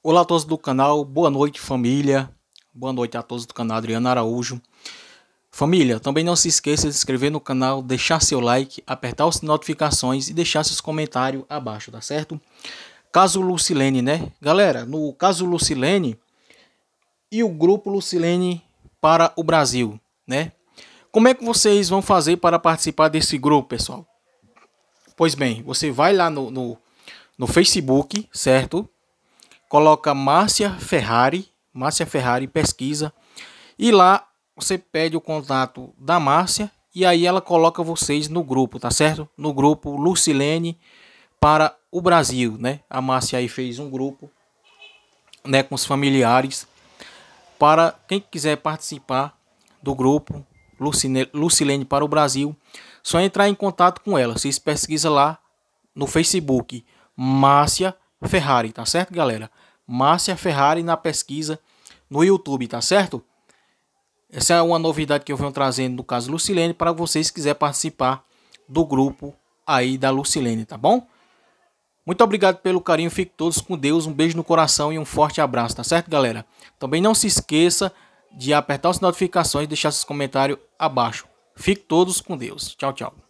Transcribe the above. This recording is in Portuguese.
Olá a todos do canal, boa noite família, boa noite a todos do canal Adriano Araújo. Família, também não se esqueça de se inscrever no canal, deixar seu like, apertar as notificações e deixar seus comentários abaixo, tá certo? Caso Lucilene, né? Galera, no caso Lucilene e o grupo Lucilene para o Brasil, né? Como é que vocês vão fazer para participar desse grupo, pessoal? Pois bem, você vai lá no, no, no Facebook, certo? coloca Márcia Ferrari, Márcia Ferrari pesquisa e lá você pede o contato da Márcia e aí ela coloca vocês no grupo, tá certo? No grupo Lucilene para o Brasil, né? A Márcia aí fez um grupo, né, com os familiares para quem quiser participar do grupo Lucilene para o Brasil, só entrar em contato com ela. Vocês pesquisa lá no Facebook Márcia Ferrari, tá certo, galera? Márcia Ferrari na pesquisa no YouTube, tá certo? Essa é uma novidade que eu venho trazendo no caso Lucilene para vocês que quiser participar do grupo aí da Lucilene, tá bom? Muito obrigado pelo carinho, fiquem todos com Deus, um beijo no coração e um forte abraço, tá certo, galera? Também não se esqueça de apertar os notificações e deixar seus comentários abaixo. Fiquem todos com Deus. Tchau, tchau.